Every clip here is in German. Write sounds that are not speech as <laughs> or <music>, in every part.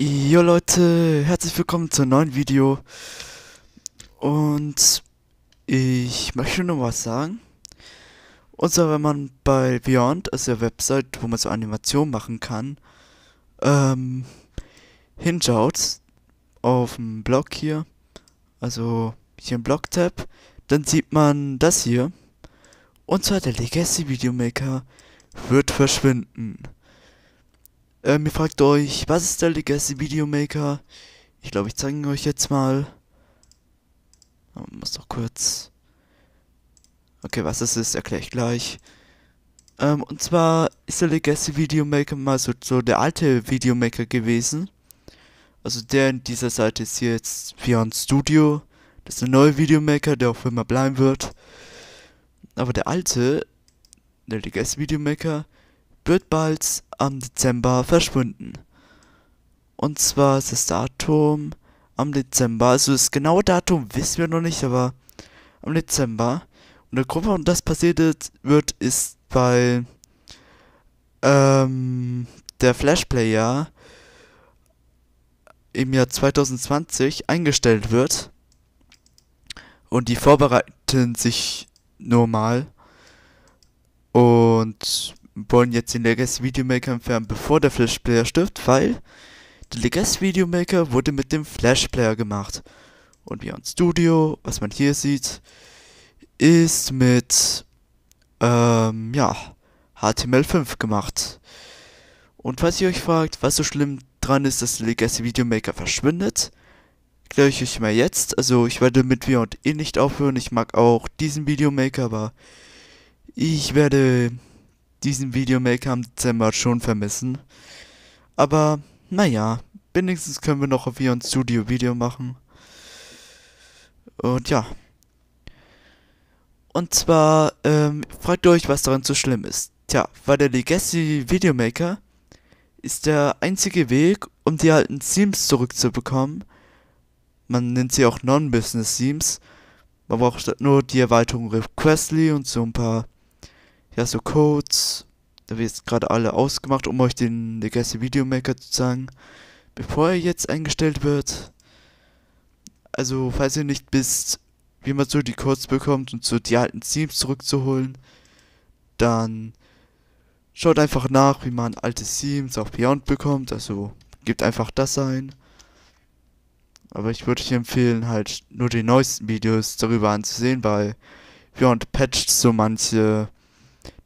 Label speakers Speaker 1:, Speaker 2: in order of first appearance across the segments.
Speaker 1: Jo Leute, herzlich willkommen zu einem neuen Video. Und ich möchte nur was sagen. Und zwar, wenn man bei Beyond, also der Website, wo man so Animationen machen kann, ähm, hinschaut, auf dem Blog hier, also hier im Blog-Tab, dann sieht man das hier. Und zwar der Legacy Videomaker wird verschwinden. Ähm, ihr fragt euch, was ist der Legacy Videomaker? Ich glaube, ich zeige ihn euch jetzt mal. Aber muss doch kurz. Okay, was es ist, erkläre ich gleich. Ähm, und zwar ist der Legacy Videomaker mal so, so der alte Videomaker gewesen. Also der in dieser Seite ist hier jetzt Fion Studio. Das ist der neue Videomaker, der auch immer bleiben wird. Aber der alte, der Legacy Videomaker, wird bald am Dezember verschwunden. Und zwar ist das Datum am Dezember, also das genaue Datum wissen wir noch nicht, aber am Dezember. Und der Grund, warum das passiert wird, ist, weil ähm, der Flashplayer im Jahr 2020 eingestellt wird. Und die vorbereiten sich normal. Und wollen jetzt den Legacy Videomaker entfernen, bevor der Flash Player stirbt, weil der Legacy Videomaker wurde mit dem Flash Player gemacht. Und Beyond Studio, was man hier sieht, ist mit ähm, ja, HTML5 gemacht. Und falls ihr euch fragt, was so schlimm dran ist, dass der Legacy Videomaker verschwindet, erkläre ich euch mal jetzt. Also ich werde mit Beyond eh nicht aufhören. Ich mag auch diesen Videomaker, aber ich werde diesen Videomaker im Dezember schon vermissen. Aber naja, wenigstens können wir noch auf ihren Studio Video machen. Und ja. Und zwar, ähm, fragt euch, was daran so schlimm ist. Tja, weil der Legacy Videomaker ist der einzige Weg, um die alten Themes zurückzubekommen. Man nennt sie auch Non-Business Themes. Man braucht nur die Erweiterung Requestly und so ein paar ja, so Codes. Da wird jetzt gerade alle ausgemacht, um euch den Legacy Maker zu zeigen, bevor er jetzt eingestellt wird. Also, falls ihr nicht wisst, wie man so die Codes bekommt und so die alten Themes zurückzuholen, dann schaut einfach nach, wie man alte Themes auf Beyond bekommt. Also, gebt einfach das ein. Aber ich würde euch empfehlen, halt nur die neuesten Videos darüber anzusehen, weil Beyond patcht so manche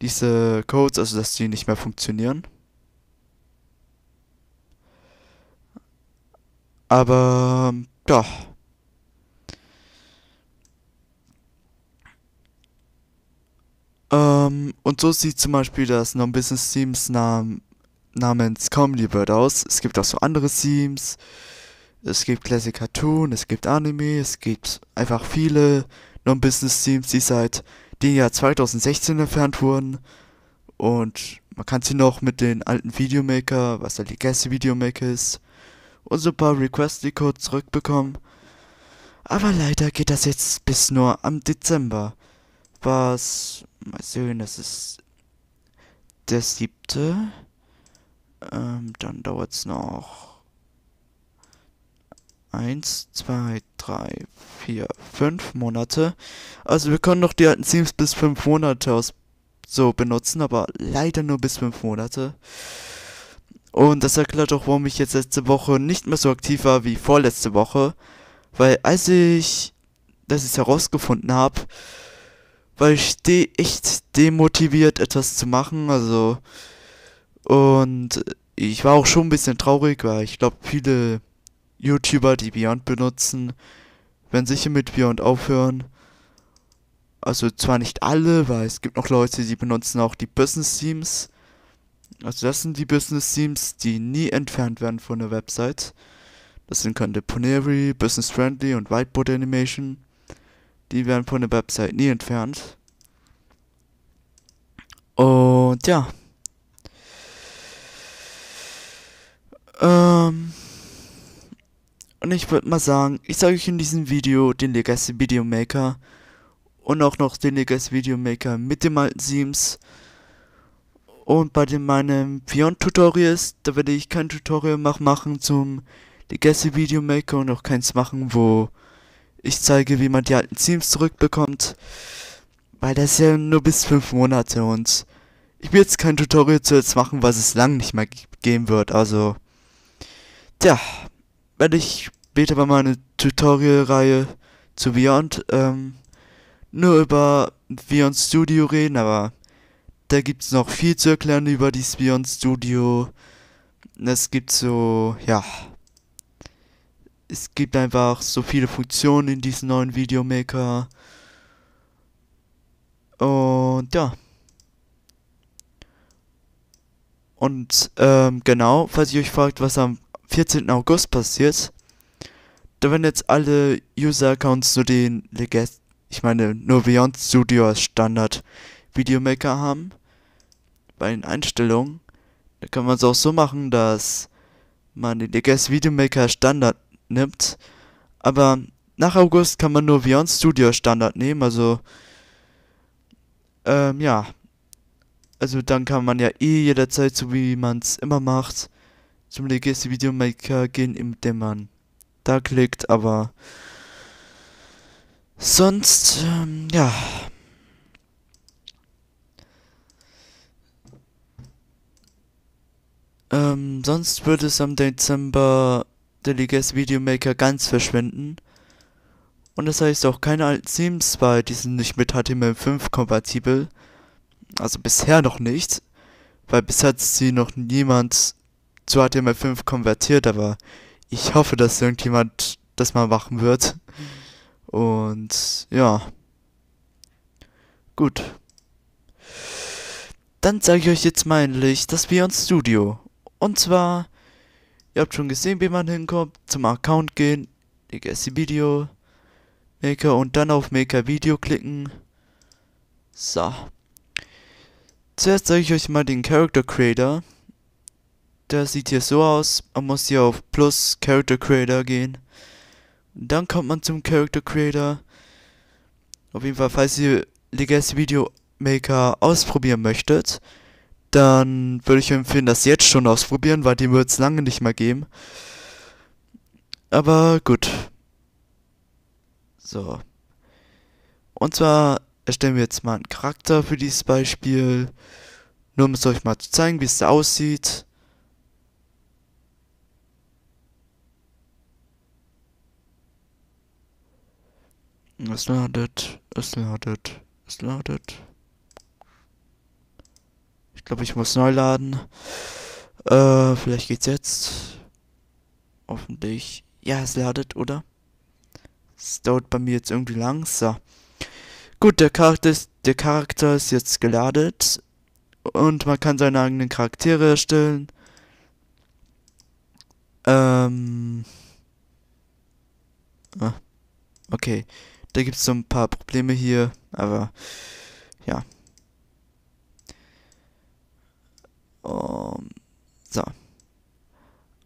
Speaker 1: diese Codes, also dass die nicht mehr funktionieren. Aber ja. Ähm, und so sieht zum Beispiel das Non-Business Teams nam namens Comedy Bird aus. Es gibt auch so andere Themes. Es gibt Classic Cartoon, es gibt Anime, es gibt einfach viele Non-Business Teams, die seit die ja 2016 entfernt wurden. Und man kann sie noch mit den alten Videomaker, was halt der Legacy Videomaker ist, und so ein paar request Decode zurückbekommen. Aber leider geht das jetzt bis nur am Dezember. Was. Mal sehen, das ist. Der siebte. Ähm, dann dauert's noch. 1, 2, 3, 4, 5 Monate. Also wir können noch die alten Themes bis 5 Monate aus so benutzen, aber leider nur bis 5 Monate. Und das erklärt auch, warum ich jetzt letzte Woche nicht mehr so aktiv war wie vorletzte Woche. Weil als ich das herausgefunden habe, war ich ste echt demotiviert, etwas zu machen. Also. Und ich war auch schon ein bisschen traurig, weil ich glaube, viele YouTuber, die Beyond benutzen, werden sicher mit Beyond aufhören. Also zwar nicht alle, weil es gibt noch Leute, die benutzen auch die Business Themes. Also das sind die Business Themes, die nie entfernt werden von der Website. Das sind Poneri, Business Friendly und Whiteboard Animation. Die werden von der Website nie entfernt. Und ja. Ähm. Und ich würde mal sagen, ich zeige euch in diesem Video den Legacy Video Maker und auch noch den Legacy Video Maker mit dem alten Themes. Und bei den meinen Beyond Tutorials, da werde ich kein Tutorial machen zum Legacy Video Maker und auch keins machen, wo ich zeige, wie man die alten Themes zurückbekommt. Weil das ja nur bis 5 Monate und ich will jetzt kein Tutorial zu jetzt machen, was es lang nicht mehr geben wird. Also, tja wenn ich später bei meiner Tutorial-Reihe zu Beyond ähm, nur über Beyond Studio reden, aber da gibt es noch viel zu erklären über dieses Beyond Studio. Es gibt so, ja. Es gibt einfach so viele Funktionen in diesem neuen Videomaker. Und ja. Und ähm, genau, falls ihr euch fragt, was am 14. August passiert, da werden jetzt alle User-Accounts nur den Legacy, ich meine, nur Beyond Studio als Standard Videomaker haben. Bei den Einstellungen, da kann man es auch so machen, dass man den Legacy Videomaker Standard nimmt, aber nach August kann man nur Beyond Studio Standard nehmen, also ähm, ja. Also dann kann man ja eh jederzeit, so wie man es immer macht, zum Legacy Videomaker gehen im Dämmern. Da klickt aber. Sonst, ähm, ja. Ähm, sonst würde es am Dezember der Legacy Videomaker ganz verschwinden. Und das heißt auch keine alten Themes, weil die sind nicht mit HTML5 kompatibel. Also bisher noch nicht. Weil bisher hat sie noch niemand zu HTML5 konvertiert, aber ich hoffe, dass irgendjemand das mal machen wird. Und ja. Gut. Dann zeige ich euch jetzt mal endlich das Beyond Studio. Und zwar, ihr habt schon gesehen, wie man hinkommt. Zum Account gehen, legacy Video, Maker und dann auf Maker Video klicken. So. Zuerst zeige ich euch mal den Character Creator das sieht hier so aus. Man muss hier auf Plus Character Creator gehen. Und dann kommt man zum Character Creator. Auf jeden Fall, falls ihr Legacy Video Maker ausprobieren möchtet, dann würde ich empfehlen, das jetzt schon ausprobieren, weil die wird es lange nicht mehr geben. Aber gut. So. Und zwar erstellen wir jetzt mal einen Charakter für dieses Beispiel. Nur um es euch mal zu zeigen, wie es da aussieht. Es ladet, es ladet, es ladet. Ich glaube, ich muss neu laden. Äh, vielleicht geht's jetzt. Hoffentlich. Ja, es ladet, oder? Es dauert bei mir jetzt irgendwie lang. So. Gut, der Charakter ist, der Charakter ist jetzt geladet. Und man kann seine eigenen Charaktere erstellen. Ähm. Ah. Okay. Da gibt es so ein paar Probleme hier, aber ja. Um, ähm, so.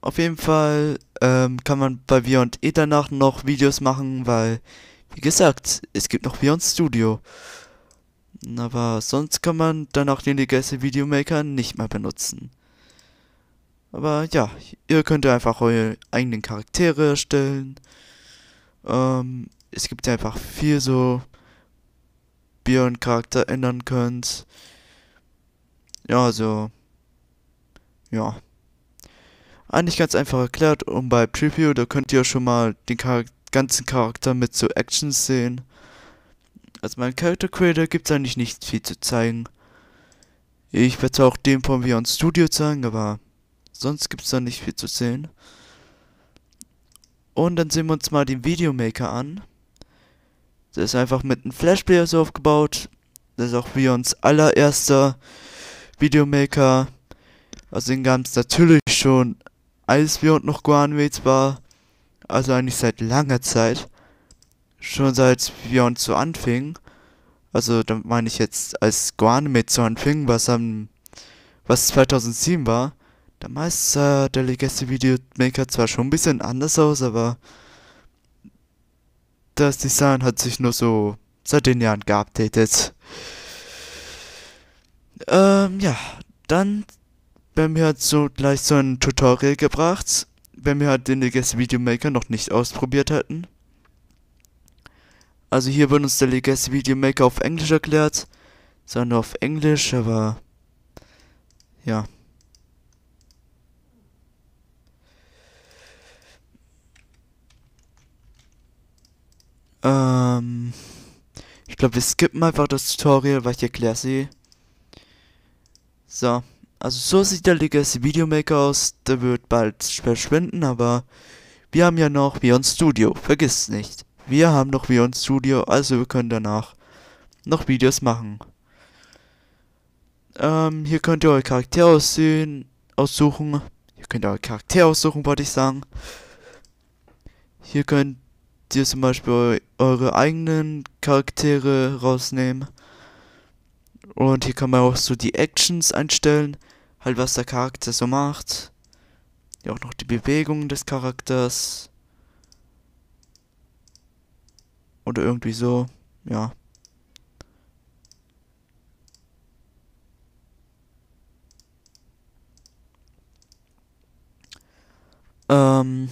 Speaker 1: Auf jeden Fall ähm, kann man bei Beyond E danach noch Videos machen, weil, wie gesagt, es gibt noch Beyond Studio. Aber sonst kann man danach den Legacy Videomaker nicht mehr benutzen. Aber ja, ihr könnt einfach eure eigenen Charaktere erstellen. Ähm, es gibt ja einfach viel so, wie ihr einen Charakter ändern könnt. Ja, also. Ja. Eigentlich ganz einfach erklärt und bei Preview, da könnt ihr schon mal den Charakter, ganzen Charakter mit so Actions sehen. Als mein Character Creator gibt es eigentlich nicht viel zu zeigen. Ich werde auch dem von Beyond Studio zeigen, aber sonst gibt es da nicht viel zu sehen. Und dann sehen wir uns mal den Videomaker an. Der ist einfach mit einem Flash-Player so aufgebaut. Das ist auch Beyonds allererster Videomaker. Also den gab es natürlich schon, als Beyond noch Guanways war. Also eigentlich seit langer Zeit. Schon seit Beyond so anfing. Also da meine ich jetzt, als Guanmate so anfing, was am was 2007 war. Damals sah der Legacy Videomaker zwar schon ein bisschen anders aus, aber das Design hat sich nur so seit den Jahren geupdatet. Ähm, ja, dann bei mir hat so gleich so ein Tutorial gebracht, wenn wir halt den Legacy Video Maker noch nicht ausprobiert hatten. Also hier wird uns der Legacy Video Maker auf Englisch erklärt, sondern auf Englisch, aber ja. Ähm, ich glaube, wir skippen einfach das Tutorial, weil ich erkläre sie. So, also so sieht der Legacy Video Maker aus. Der wird bald verschwinden, aber wir haben ja noch Beyond Studio. Vergiss nicht. Wir haben noch Beyond Studio, also wir können danach noch Videos machen. Ähm, hier könnt ihr eure Charaktere aussehen, aussuchen. Hier könnt ihr eure Charaktere aussuchen, wollte ich sagen. Hier könnt dir zum Beispiel eure eigenen Charaktere rausnehmen. Und hier kann man auch so die Actions einstellen, halt was der Charakter so macht. Hier auch noch die Bewegungen des Charakters. Oder irgendwie so, ja. Ähm,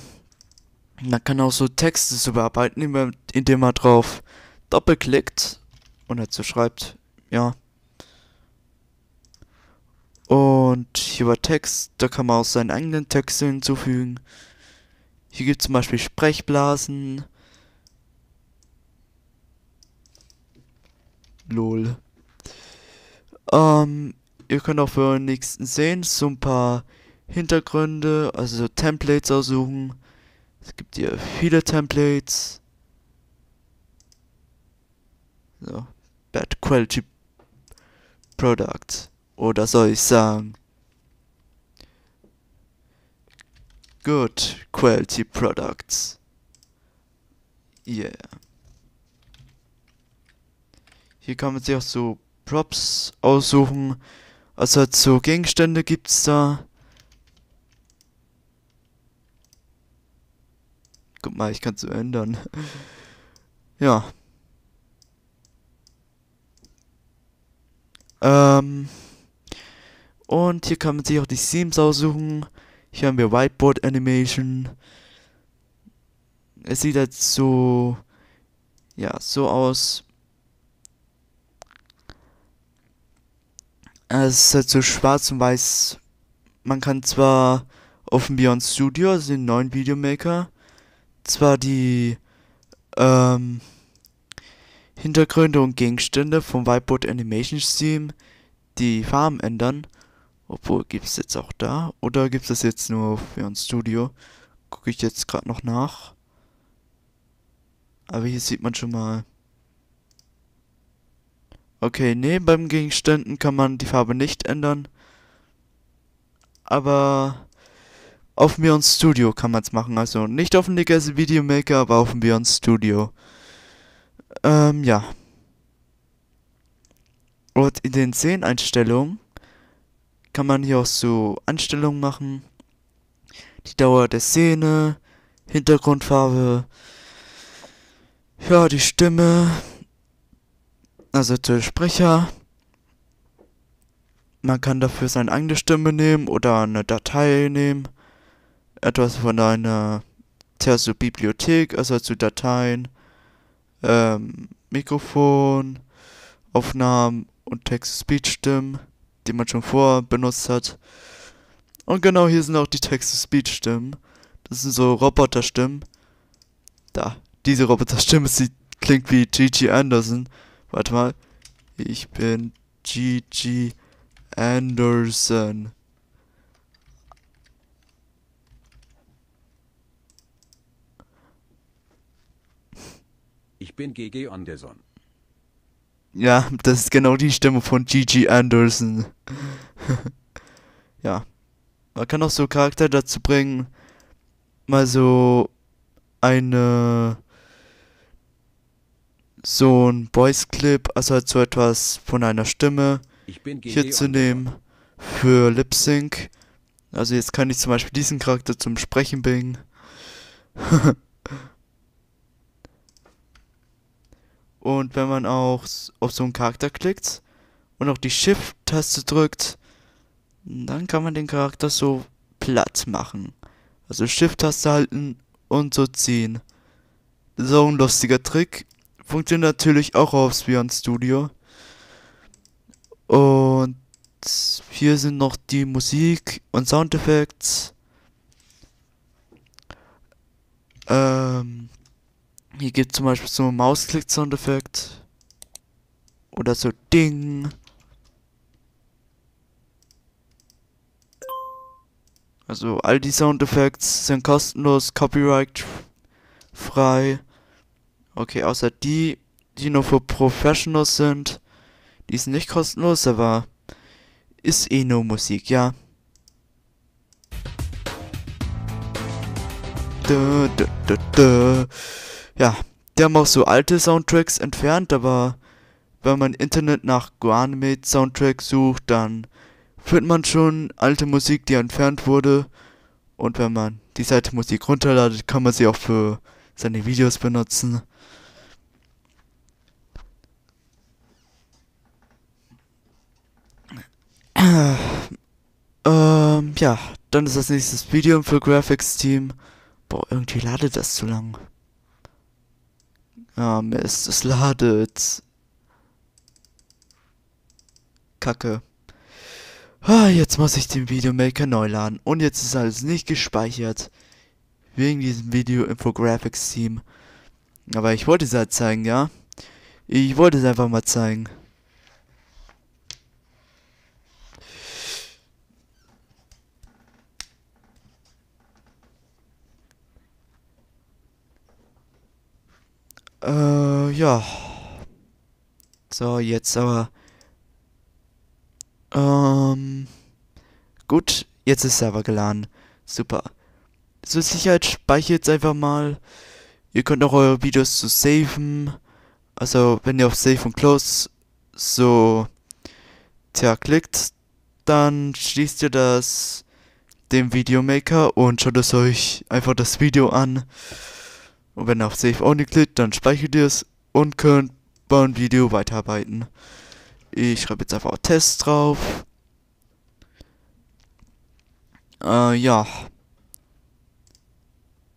Speaker 1: man kann auch so Texte zu bearbeiten, indem man drauf doppelklickt und dazu schreibt, ja. Und hier war Text, da kann man auch seinen eigenen Text hinzufügen. Hier gibt es zum Beispiel Sprechblasen. Lol. Ähm, ihr könnt auch für euren nächsten sehen, so ein paar Hintergründe, also Templates aussuchen. Es gibt hier viele Templates. So, Bad Quality Product. Oder soll ich sagen, Good Quality Products. Yeah. Hier kann man sich auch so Props aussuchen. Also so Gegenstände gibt's da. guck mal, ich kann es so ändern. Ja. Ähm. Und hier kann man sich auch die Themes aussuchen. Hier haben wir Whiteboard Animation. Es sieht halt so, ja, so aus. Es ist halt so schwarz und weiß. Man kann zwar auf dem Beyond Studio, also den neuen Videomaker, zwar die ähm, Hintergründe und Gegenstände vom Whiteboard Animation Steam die Farben ändern. Obwohl, gibt es jetzt auch da? Oder gibt es das jetzt nur für ein Studio? Gucke ich jetzt gerade noch nach. Aber hier sieht man schon mal. Okay, neben beim Gegenständen kann man die Farbe nicht ändern. Aber auf Beyond Studio kann man es machen. Also nicht auf dem Legacy Video Maker, aber auf dem Beyond Studio. Ähm, ja. Und in den Szeneneinstellungen kann man hier auch so Einstellungen machen. Die Dauer der Szene, Hintergrundfarbe, ja, die Stimme, also der Sprecher. Man kann dafür seine eigene Stimme nehmen oder eine Datei nehmen etwas von einer zuerst Bibliothek, also zu Dateien, ähm, Mikrofon, Aufnahmen und Text-Speech-Stimmen, die man schon vorher benutzt hat. Und genau hier sind auch die Text-Speech-Stimmen. Das sind so Roboterstimmen. Da, diese Roboterstimme sie klingt wie Gigi Anderson. Warte mal, ich bin Gigi Anderson. Ich bin GG Anderson. Ja, das ist genau die Stimme von Gigi Anderson. <laughs> ja. Man kann auch so Charakter dazu bringen, mal so eine so ein Voice Clip, also halt so etwas von einer Stimme hier zu nehmen für Lip Sync. Also jetzt kann ich zum Beispiel diesen Charakter zum Sprechen bringen. <laughs> Und wenn man auch auf so einen Charakter klickt und auch die Shift-Taste drückt, dann kann man den Charakter so platt machen. Also Shift-Taste halten und so ziehen. So ein lustiger Trick. Funktioniert natürlich auch auf Spion Studio. Und hier sind noch die Musik und Soundeffekte. Ähm, hier gibt es zum Beispiel so einen Mausklick Sound Effekt. Oder so Ding. Also all die Sound Effects sind kostenlos, Copyright frei. Okay, außer die, die nur für Professionals sind. Die sind nicht kostenlos, aber ist eh nur Musik, ja. Da, da, da, da ja, die haben auch so alte Soundtracks entfernt, aber wenn man im Internet nach Guanimate Soundtracks sucht, dann findet man schon alte Musik, die entfernt wurde. Und wenn man die Seite Musik runterladet, kann man sie auch für seine Videos benutzen. <clears throat> Ähm, ja, dann ist das nächste Video für Graphics Team. Boah, irgendwie ladet das zu lang. Ähm, es, es ladet. Kacke. Ah, jetzt muss ich den Videomaker neu laden. Und jetzt ist alles nicht gespeichert. Wegen diesem Video Infographics Team. Aber ich wollte es halt zeigen, ja? Ich wollte es einfach mal zeigen. Äh, ja. So, jetzt aber. Ähm. Gut, jetzt ist Server geladen. Super. Zur Sicherheit speichert einfach mal. Ihr könnt auch eure Videos zu saven. Also, wenn ihr auf Save und Close so tja, klickt, dann schließt ihr das dem Videomaker und schaut es euch einfach das Video an. Und wenn ihr auf Save Only klickt, dann speichert ihr es und könnt beim Video weiterarbeiten. Ich schreibe jetzt einfach Test drauf. Äh, ja.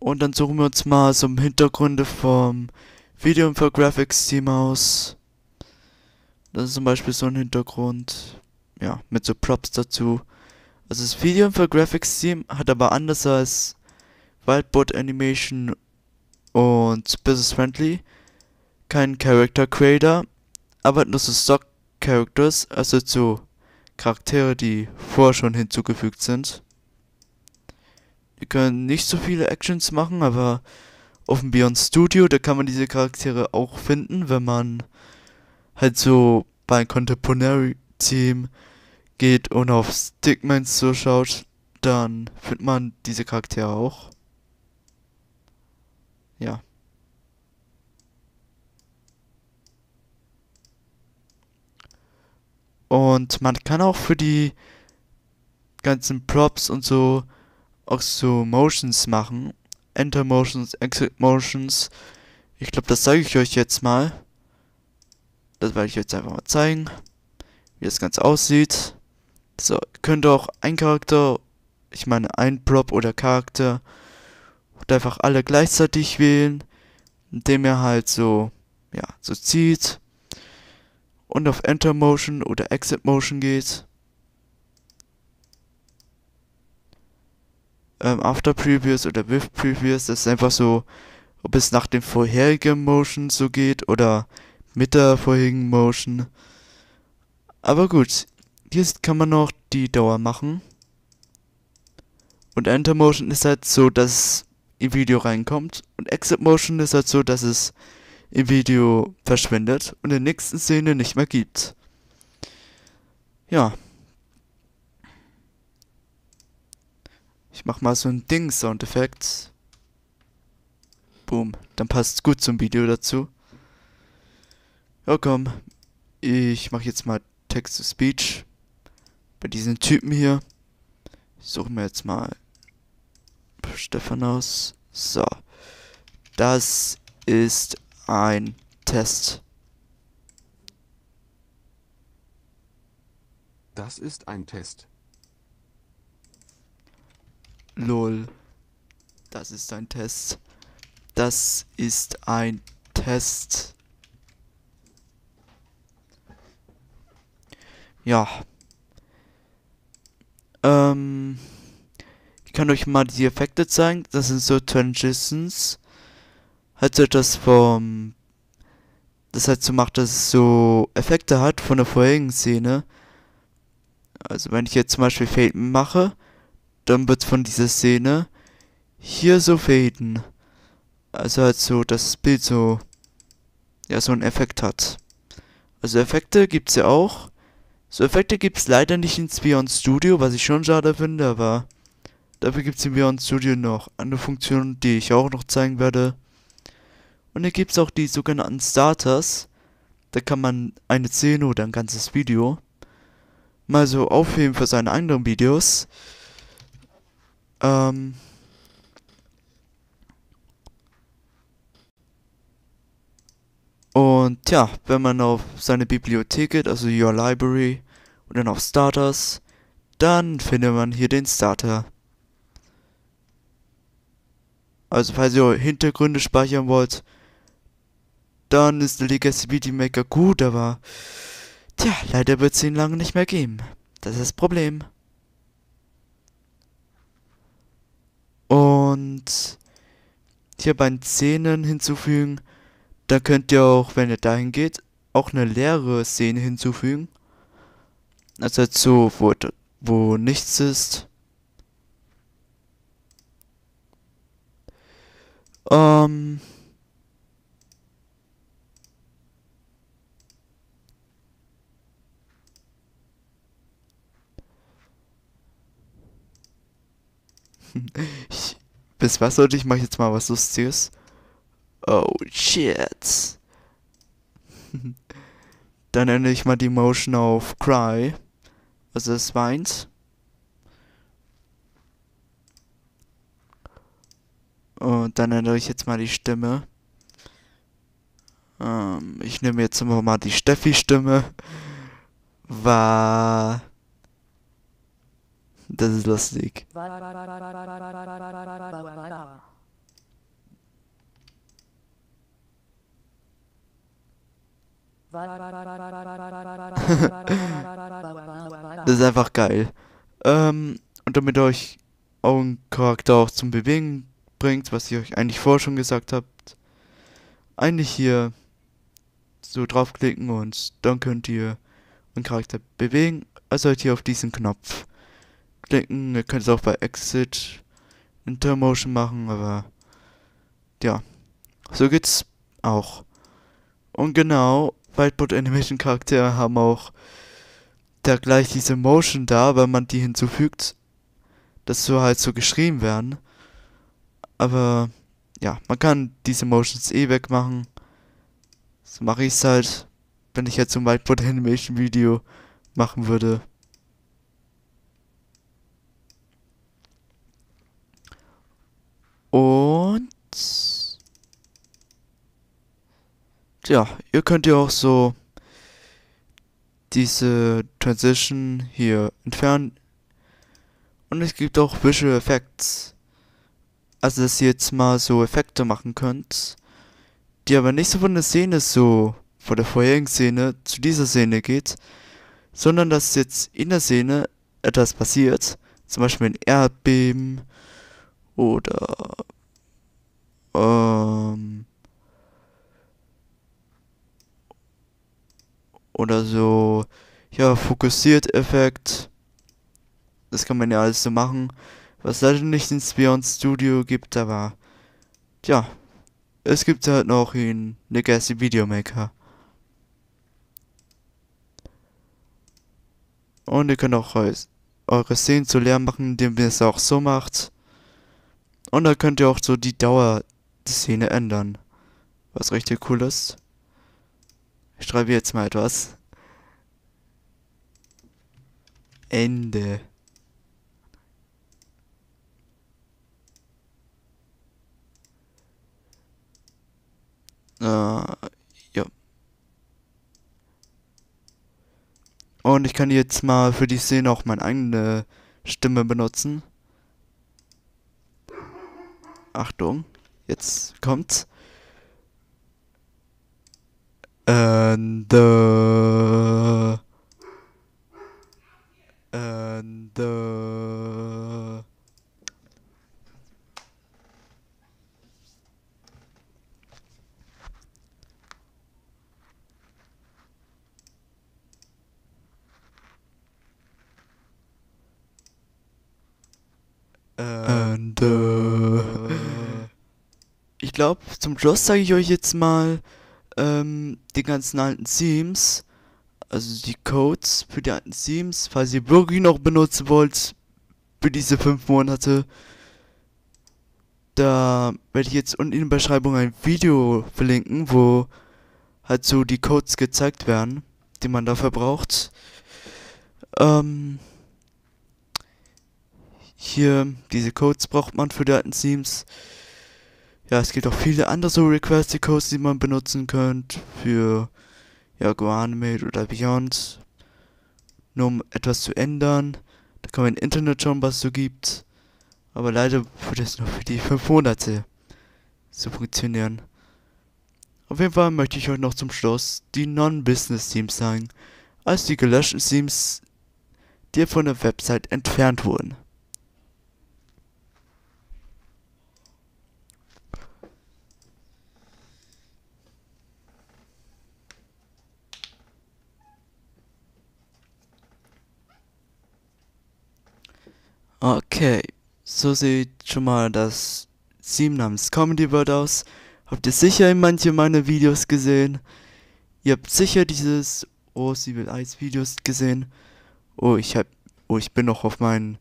Speaker 1: Und dann suchen wir uns mal so Hintergrund vom Video Info Graphics Team aus. Das ist zum Beispiel so ein Hintergrund. Ja, mit so Props dazu. Also das Video Info Graphics Team hat aber anders als Wildboard Animation und Business Friendly, kein Character Creator, arbeitslose Stock Characters, also zu Charaktere, die vorher schon hinzugefügt sind. Wir können nicht so viele Actions machen, aber auf dem Beyond Studio, da kann man diese Charaktere auch finden, wenn man halt so bei Contemporary Team geht und auf Stickmans so schaut, dann findet man diese Charaktere auch ja. Und man kann auch für die ganzen Props und so auch so Motions machen. Enter Motions, Exit Motions. Ich glaube, das zeige ich euch jetzt mal. Das werde ich jetzt einfach mal zeigen, wie das Ganze aussieht. So, könnt auch ein Charakter, ich meine ein Prop oder Charakter tut einfach alle gleichzeitig wählen, indem er halt so, ja, so zieht und auf Enter Motion oder Exit Motion geht. Ähm, After Previous oder With Previous, das ist einfach so, ob es nach dem vorherigen Motion so geht oder mit der vorherigen Motion. Aber gut, jetzt kann man noch die Dauer machen. Und Enter Motion ist halt so, dass im Video reinkommt. Und Exit Motion ist halt so, dass es im Video verschwindet und in der nächsten Szene nicht mehr gibt. Ja. Ich mach mal so ein Ding-Soundeffekt. Boom. Dann passt gut zum Video dazu. Ja, komm. Ich mach jetzt mal Text-to-Speech. Bei diesen Typen hier. Ich suche mir jetzt mal Stephanos. So. Das ist ein Test. Das ist ein Test. Lol. Das ist ein Test. Das ist ein Test. Ja. Ähm kann euch mal die Effekte zeigen. Das sind so Transitions. Hat so etwas vom... Das halt so macht, dass es so Effekte hat von der vorherigen Szene. Also wenn ich jetzt zum Beispiel Faden mache, dann wird von dieser Szene hier so faden. Also halt so, dass das Bild so... Ja, so einen Effekt hat. Also Effekte gibt's ja auch. So Effekte gibt's leider nicht in Beyond Studio, was ich schon schade finde, aber... Dafür gibt es im Beyond Studio noch andere Funktionen, die ich auch noch zeigen werde. Und hier gibt es auch die sogenannten Starters. Da kann man eine Szene oder ein ganzes Video mal so aufheben für seine anderen Videos. Ähm Und ja, wenn man auf seine Bibliothek geht, also Your Library, und dann auf Starters, dann findet man hier den Starter. Also falls ihr Hintergründe speichern wollt, dann ist der Legacy Beauty Maker gut, aber tja, leider wird es ihn lange nicht mehr geben. Das ist das Problem. Und hier bei den Szenen hinzufügen, da könnt ihr auch, wenn ihr dahin geht, auch eine leere Szene hinzufügen. Also dazu, wo, wo nichts ist. Ähm <laughs> ich, bis was sollte ich mache jetzt mal was Lustiges. Oh shit. <laughs> Dann ändere ich mal die Motion auf Cry. Also es weint. Und dann ändere ich jetzt mal die Stimme. Ähm, ich nehme jetzt immer mal die Steffi-Stimme. War. Das ist lustig. <laughs> das ist einfach geil. Ähm, und damit ihr euch Charakter auch zum Bewegen bringt, was ihr euch eigentlich vorher schon gesagt habt, eigentlich hier so draufklicken und dann könnt ihr einen Charakter bewegen. Also halt hier auf diesen Knopf klicken. Ihr könnt es auch bei Exit in Motion machen, aber ja, so geht's auch. Und genau, Whiteboard Animation Charaktere haben auch da gleich diese Motion da, wenn man die hinzufügt, dass so halt so geschrieben werden. Aber ja, man kann diese Motions eh wegmachen. So mache ich es halt, wenn ich jetzt so ein Whiteboard Animation Video machen würde. Und ja, ihr könnt ja auch so diese Transition hier entfernen. Und es gibt auch Visual Effects. Also, dass ihr jetzt mal so Effekte machen könnt, die aber nicht so von der Szene so, von der vorherigen Szene zu dieser Szene geht, sondern dass jetzt in der Szene etwas passiert. Zum Beispiel ein Erdbeben oder ähm, oder so ja fokussiert Effekt das kann man ja alles so machen was leider nicht ins Beyond Studio gibt, aber ja, es gibt halt noch in Legacy Videomaker. Und ihr könnt auch eure Szenen zu leer machen, indem ihr es auch so macht. Und da könnt ihr auch so die Dauer der Szene ändern. Was richtig cool ist. Ich schreibe jetzt mal etwas. Ende. Äh, ja. Und ich kann jetzt mal für die Szene auch meine eigene Stimme benutzen. Achtung, jetzt kommt's. And the... And the... And, uh, ich glaube, zum Schluss zeige ich euch jetzt mal ähm, die ganzen alten Themes. Also die Codes für die alten Themes, falls ihr wirklich noch benutzen wollt für diese 5 Monate. Da werde ich jetzt unten in der Beschreibung ein Video verlinken, wo halt so die Codes gezeigt werden, die man dafür braucht. Ähm, hier diese Codes braucht man für die alten Themes. Ja, es gibt auch viele andere so Requested Codes, die man benutzen könnte. für ja, GoAnimate oder Beyond. Nur um etwas zu ändern. Da kann man im Internet schauen, was es so gibt. Aber leider wird es nur für die 5 Monate so funktionieren. Auf jeden Fall möchte ich euch noch zum Schluss die Non-Business Themes zeigen. Also die gelöschten Themes, die von der Website entfernt wurden. Okay, so sieht schon mal das Team namens Comedy World aus. Habt ihr sicher in manche meiner Videos gesehen. Ihr habt sicher dieses Oh Evil Eyes Videos gesehen. Oh, ich hab, oh, ich bin noch auf meinem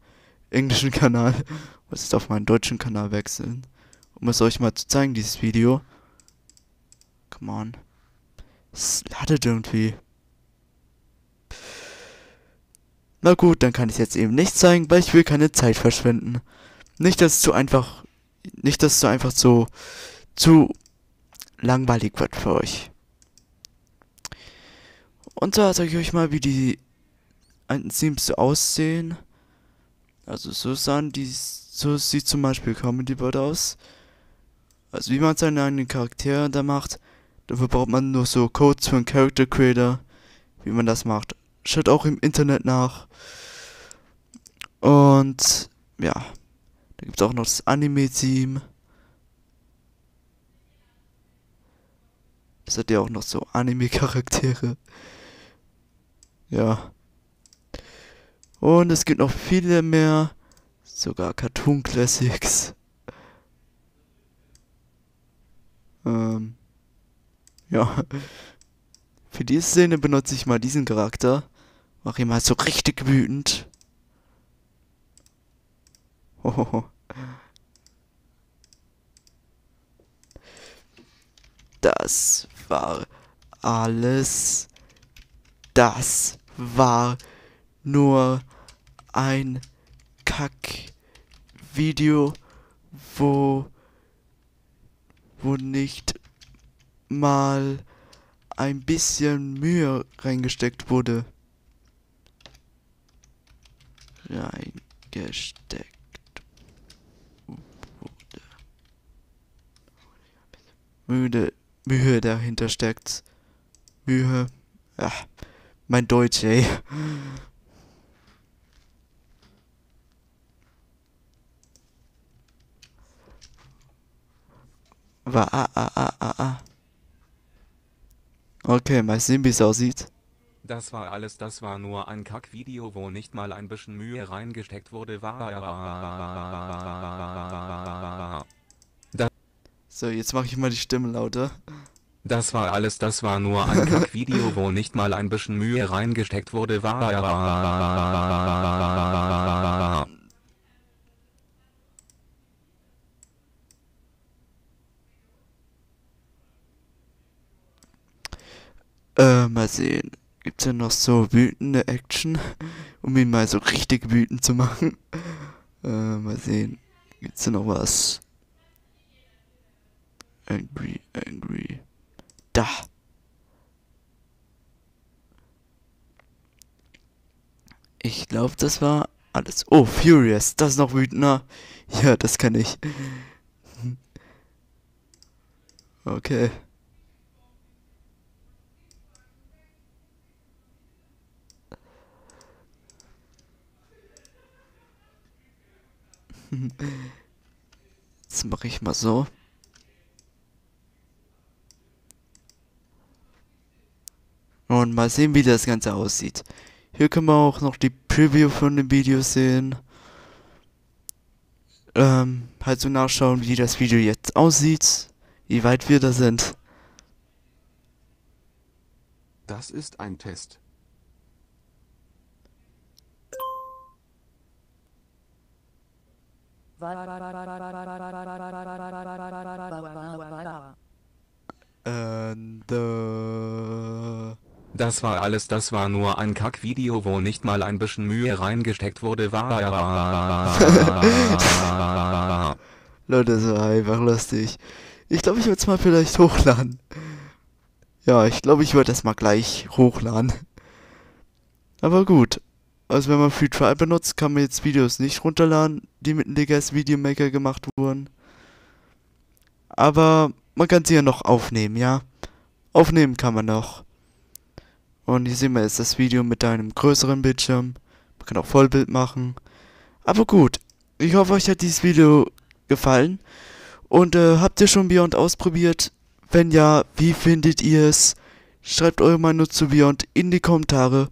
Speaker 1: englischen Kanal. <laughs> Was ist auf meinen deutschen Kanal wechseln? Um es euch mal zu zeigen, dieses Video. Come on. Es ladet irgendwie. Na gut, dann kann ich jetzt eben nicht zeigen, weil ich will keine Zeit verschwenden. Nicht, dass es zu einfach, nicht, dass es zu einfach so, zu langweilig wird für euch. Und zwar zeige ich euch mal, wie die alten Sims so aussehen. Also so sahen die, so sieht zum Beispiel Comedy Bird aus. Also wie man seine eigenen Charaktere da macht. Dafür braucht man nur so Codes für einen Character Creator, wie man das macht schaut auch im Internet nach. Und ja, da gibt es auch noch das Anime-Team. Das hat ja auch noch so Anime-Charaktere. Ja. Und es gibt noch viele mehr. Sogar Cartoon Classics. Ähm. Ja. <laughs> Für die Szene benutze ich mal diesen Charakter. Mach ihn mal so richtig wütend. Hohoho. Das war alles. Das war nur ein Kack-Video, wo, wo nicht mal ein bisschen Mühe reingesteckt wurde reingesteckt wurde. Müde, Mühe dahinter steckt. Mühe. Ach, mein Deutsch, ey. War, ah, ah, ah, ah, ah. Okay, mal sehen, wie es aussieht. Das war alles das war nur ein Kackvideo wo nicht mal ein bisschen Mühe reingesteckt wurde. war So, jetzt mache ich mal die Stimme lauter. Das war alles das war nur ein Kackvideo wo nicht mal ein bisschen Mühe reingesteckt wurde. war Äh, mal sehen gibt es ja noch so wütende Action, um ihn mal so richtig wütend zu machen. Äh, mal sehen, gibt es da noch was? Angry, angry. Da! Ich glaube, das war alles. Oh, Furious, das ist noch wütender. Ja, das kann ich. <laughs> Okay. <laughs> Jetzt mache ich mal so. Und mal sehen, wie das Ganze aussieht. Hier können wir auch noch die Preview von dem Video sehen. Ähm, halt so nachschauen, wie das Video jetzt aussieht. Wie weit wir da sind. Das ist ein Test. And, Das war alles, das war nur ein Kackvideo, wo nicht mal ein bisschen Mühe reingesteckt wurde. Leute, das war einfach lustig. Ich glaube, ich würde es mal vielleicht hochladen. Ja, ich glaube, ich würde es mal gleich hochladen. Aber gut, also wenn man Free Trial benutzt, kann man jetzt Videos nicht runterladen, die mit Legas Video Maker gemacht wurden. Aber man kann sie ja noch aufnehmen, ja. Aufnehmen kann man noch. Und hier sehen wir jetzt das Video mit einem größeren Bildschirm. Man kann auch Vollbild machen. Aber gut, ich hoffe, euch hat dieses Video gefallen. Und äh, habt ihr schon Beyond ausprobiert? Wenn ja, wie findet ihr es? Schreibt eure Meinung zu Beyond in die Kommentare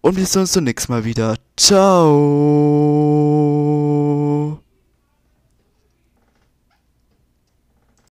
Speaker 1: und wir sehen uns zum nächsten Mal wieder. Ciao.